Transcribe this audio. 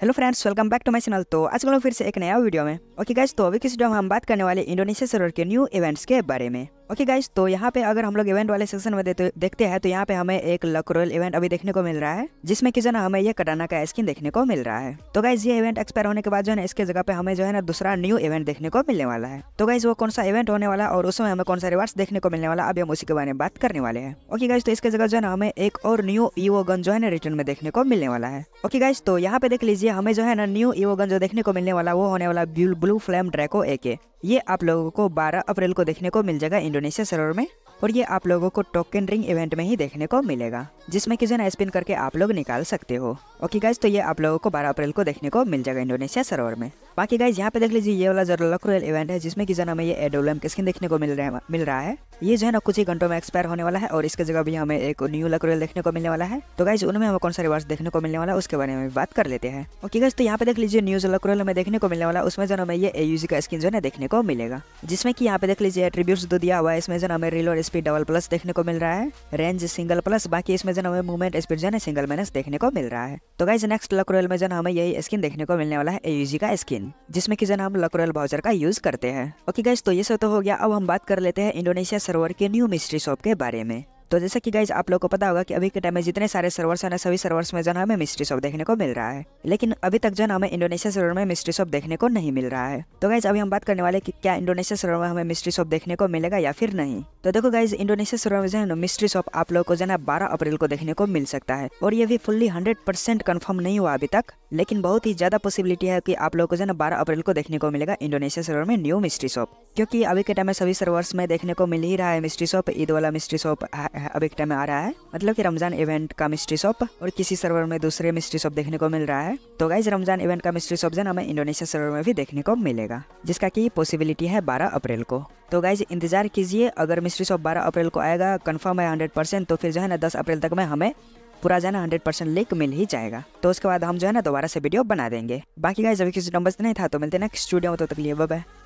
hello friends welcome back to my channel तो आज कल फिर से एक नया वीडियो में ओके गाइस तो अभी किस वीडियो में हम बात करने वाले इंडोनेशिया सर्वर के न्यू इवेंट्स के बारे में ओके okay गाइज तो यहाँ पे अगर हम लोग इवेंट वाले सेक्शन में देखते हैं तो यहाँ पे हमें एक लक इवेंट अभी देखने को मिल रहा है जिसमें कि जो ना हमें ये कटाना का स्किन देखने को मिल रहा है तो गाइज ये इवेंट एक्सपायर होने के बाद जो है इसके जगह पे हमें जो है ना दूसरा न्यू इवेंट देखने को मिलने वाला है तो गाइज वो कौन सा इवेंट होने वाला और उसमें हमें कौन सा रिवार्स देखने को मिलने वाला अभी हम उसी के बारे में बात करने वाले हैं ओके गाइज तो इसके जगह जो है ना हमें एक और न्यू ईवो गन जो है ना रिटर्न में देखने को मिलने वाला है ओके गाइज तो यहाँ पे देख लीजिए हमें जो है ना न्यू ईवो गन जो देखने को मिलने वाला वो होने वाला ब्लू फ्लेम ड्रैको ए ये आप लोगों को 12 अप्रैल को देखने को मिल जाएगा इंडोनेशिया सरोवर में और ये आप लोगों को टोकन रिंग इवेंट में ही देखने को मिलेगा जिसमें ने स्पिन करके आप लोग निकाल सकते हो ओके गाइज तो ये आप लोगों को 12 अप्रैल को देखने को मिल जाएगा इंडोनेशिया सरोवर में बाकी गाइज यहाँ पे देख लीजिए ये वाला जरूर रोयल इवेंट है जिसमें कि जो हमें ये एडोलम एम स्किन देखने को मिल रहा है मिल रहा है ये जो है ना कुछ ही घंटों में एक्सपायर होने वाला है और इसके जगह भी हमें एक न्यू रोयल देखने को मिलने वाला है तो गाइज उनमें हमें कौन सा रिवार्स देखने को मिलने वाला है उसके बारे में बात कर लेते हैं ओके गाइज तो यहाँ पे देख लीजिए न्यू जो रोयल हमें देखने को मिलने वाला है उसमें जो हमें ये एयूजी का स्किन जो है देखने को मिलेगा जिसमें की यहाँ पे देख लीजिए एट्रीब्यूट्स जो तो दिया हुआ है इसमें जो हमें रिलोर स्पीड डबल प्लस देखने को मिल रहा है रेंज सिंगल प्लस बाकी इसमें जो हमें मूवमेंट स्पीड जो है सिंगल माइनस देखने को मिल रहा है तो गाइज नेक्स्ट लकरोयल में जन हमें यही स्किन देखने को मिलने वाला है एयूजी का स्किन जिसमें कि जन हम लकरोयल बाउजर का यूज करते हैं ओके गाइज तो ये सब तो हो गया अब हम बात कर लेते हैं इंडोनेशिया सर्वर के न्यू मिस्ट्री शॉप के बारे में तो जैसा कि गाइज आप लोग को पता होगा कि अभी के टाइम में जितने सारे सर्वर्स हैं ना सभी सर्वर्स में जो है हमें मिस्ट्री शॉप देखने को मिल रहा है लेकिन अभी तक जो है हमें इंडोनेशिया सर्वर में मिस्ट्री शॉप देखने को नहीं मिल रहा है तो गाइज अभी हम बात करने वाले कि क्या इंडोनेशिया सर्वर में हमें मिस्ट्री शॉप देखने को मिलेगा या फिर नहीं तो देखो गाइज इंडोनेशिया सर्वर में जो है ना मिस्ट्री शॉप आप लोग को जो है बारह अप्रैल को देखने को मिल सकता है और ये भी फुल्ली हंड्रेड परसेंट कन्फर्म नहीं हुआ अभी तक लेकिन बहुत ही ज्यादा पॉसिबिलिटी है की आप लोग को जो है बारह अप्रैल को देखने को मिलेगा इंडोनेशिया सर्वर में न्यू मिस्ट्री शॉप क्योंकि अभी के टाइम में सभी सर्वर्स में देखने को मिल ही रहा है मिस्ट्री शॉप ईद वाला मिस्ट्री शॉप अभी के टाइम में आ रहा है मतलब कि रमजान इवेंट का मिस्ट्री शॉप और किसी सर्वर में दूसरे मिस्ट्री शॉप देखने को मिल रहा है तो गाइज रमजान इवेंट का मिस्ट्री शॉप जन हमें इंडोनेशिया सर्वर में भी देखने को मिलेगा जिसका की पॉसिबिलिटी है बारह अप्रैल को तो गाइज इंतजार कीजिए अगर मिस्ट्री शॉप बारह अप्रैल को आएगा कन्फर्म है हंड्रेड तो फिर जो है ना दस अप्रैल तक में हमें पूरा जो है ना हंड्रेड परसेंट लिख मिल ही जाएगा तो उसके बाद हम जो है ना दोबारा से वीडियो बना देंगे बाकी गाइज अभी किसी नंबर नहीं था तो मिलते नेक्स्ट स्टूडियो में तो तक लिए बाय